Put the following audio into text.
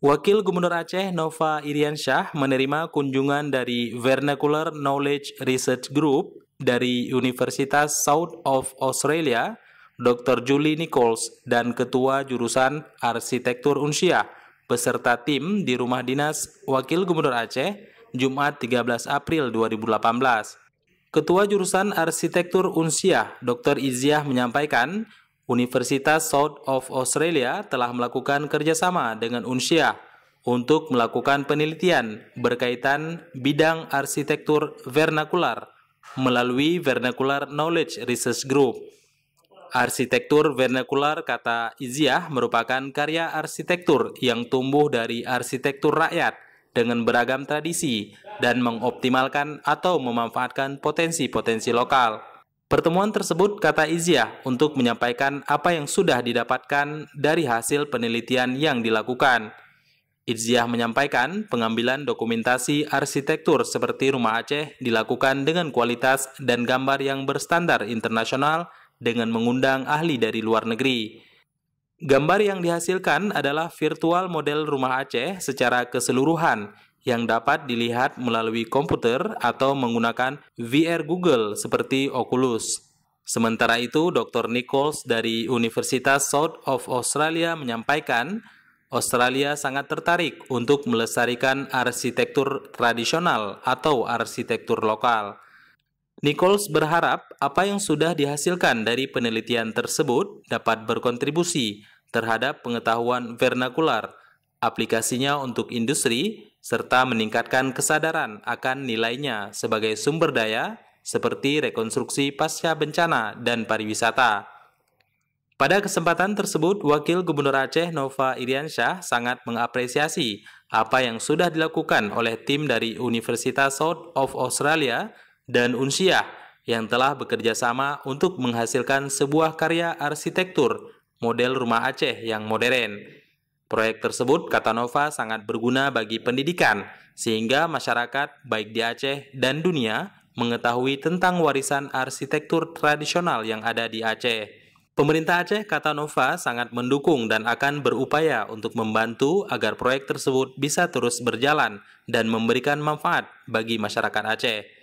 Wakil Gubernur Aceh Nova Iriansyah menerima kunjungan dari Vernacular Knowledge Research Group dari Universitas South of Australia, Dr. Julie Nichols dan Ketua Jurusan Arsitektur Unsia beserta tim di Rumah Dinas Wakil Gubernur Aceh Jumat 13 April 2018. Ketua Jurusan Arsitektur Unsia, Dr. Iziah menyampaikan Universitas South of Australia telah melakukan kerjasama dengan UNSIA untuk melakukan penelitian berkaitan bidang arsitektur vernakular melalui Vernacular Knowledge Research Group. Arsitektur vernakular kata Iziah merupakan karya arsitektur yang tumbuh dari arsitektur rakyat dengan beragam tradisi dan mengoptimalkan atau memanfaatkan potensi-potensi lokal. Pertemuan tersebut, kata Iziah, untuk menyampaikan apa yang sudah didapatkan dari hasil penelitian yang dilakukan. Iziah menyampaikan pengambilan dokumentasi arsitektur seperti rumah Aceh dilakukan dengan kualitas dan gambar yang berstandar internasional dengan mengundang ahli dari luar negeri. Gambar yang dihasilkan adalah virtual model rumah Aceh secara keseluruhan yang dapat dilihat melalui komputer atau menggunakan VR Google seperti Oculus. Sementara itu, Dr. Nichols dari Universitas South of Australia menyampaikan, Australia sangat tertarik untuk melestarikan arsitektur tradisional atau arsitektur lokal. Nichols berharap apa yang sudah dihasilkan dari penelitian tersebut dapat berkontribusi terhadap pengetahuan vernakular aplikasinya untuk industri, serta meningkatkan kesadaran akan nilainya sebagai sumber daya seperti rekonstruksi pasca bencana dan pariwisata. Pada kesempatan tersebut, Wakil Gubernur Aceh Nova Iriansyah sangat mengapresiasi apa yang sudah dilakukan oleh tim dari Universitas South of Australia dan UNSIA yang telah bekerja sama untuk menghasilkan sebuah karya arsitektur model rumah Aceh yang modern. Proyek tersebut, kata Nova, sangat berguna bagi pendidikan, sehingga masyarakat baik di Aceh dan dunia mengetahui tentang warisan arsitektur tradisional yang ada di Aceh. Pemerintah Aceh, kata Nova, sangat mendukung dan akan berupaya untuk membantu agar proyek tersebut bisa terus berjalan dan memberikan manfaat bagi masyarakat Aceh.